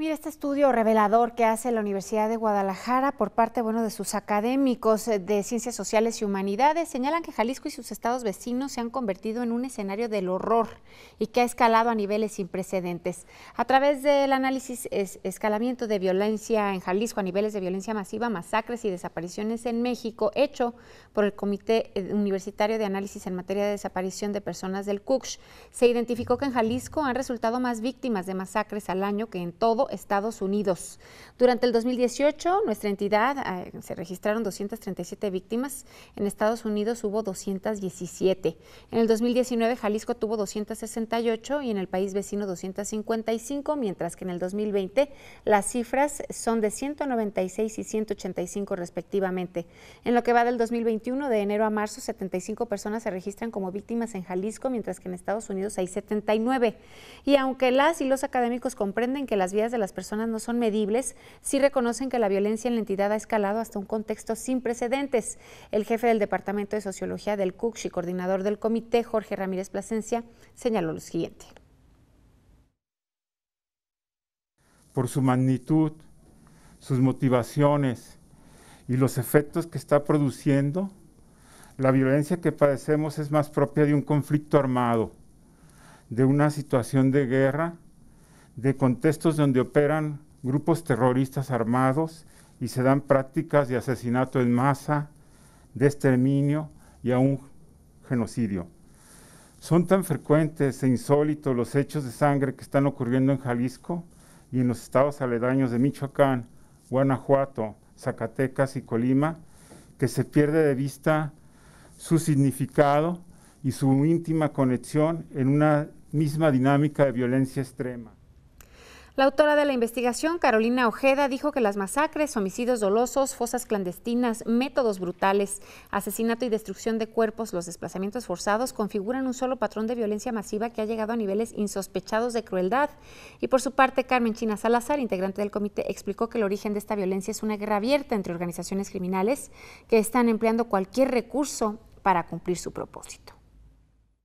Mira, este estudio revelador que hace la Universidad de Guadalajara por parte bueno, de sus académicos eh, de ciencias sociales y humanidades señalan que Jalisco y sus estados vecinos se han convertido en un escenario del horror y que ha escalado a niveles sin precedentes. A través del análisis escalamiento de violencia en Jalisco a niveles de violencia masiva, masacres y desapariciones en México, hecho por el Comité eh, Universitario de Análisis en materia de desaparición de personas del CUCSH, se identificó que en Jalisco han resultado más víctimas de masacres al año que en todo Estados Unidos. Durante el 2018, nuestra entidad eh, se registraron 237 víctimas. En Estados Unidos hubo 217. En el 2019, Jalisco tuvo 268 y en el país vecino 255, mientras que en el 2020 las cifras son de 196 y 185 respectivamente. En lo que va del 2021, de enero a marzo, 75 personas se registran como víctimas en Jalisco, mientras que en Estados Unidos hay 79. Y aunque las y los académicos comprenden que las vías de las personas no son medibles, sí reconocen que la violencia en la entidad ha escalado hasta un contexto sin precedentes. El jefe del Departamento de Sociología del CUCH y coordinador del comité, Jorge Ramírez Plasencia, señaló lo siguiente. Por su magnitud, sus motivaciones y los efectos que está produciendo, la violencia que padecemos es más propia de un conflicto armado, de una situación de guerra de contextos donde operan grupos terroristas armados y se dan prácticas de asesinato en masa, de exterminio y aún genocidio. Son tan frecuentes e insólitos los hechos de sangre que están ocurriendo en Jalisco y en los estados aledaños de Michoacán, Guanajuato, Zacatecas y Colima, que se pierde de vista su significado y su íntima conexión en una misma dinámica de violencia extrema. La autora de la investigación, Carolina Ojeda, dijo que las masacres, homicidios dolosos, fosas clandestinas, métodos brutales, asesinato y destrucción de cuerpos, los desplazamientos forzados configuran un solo patrón de violencia masiva que ha llegado a niveles insospechados de crueldad. Y por su parte, Carmen China Salazar, integrante del comité, explicó que el origen de esta violencia es una guerra abierta entre organizaciones criminales que están empleando cualquier recurso para cumplir su propósito.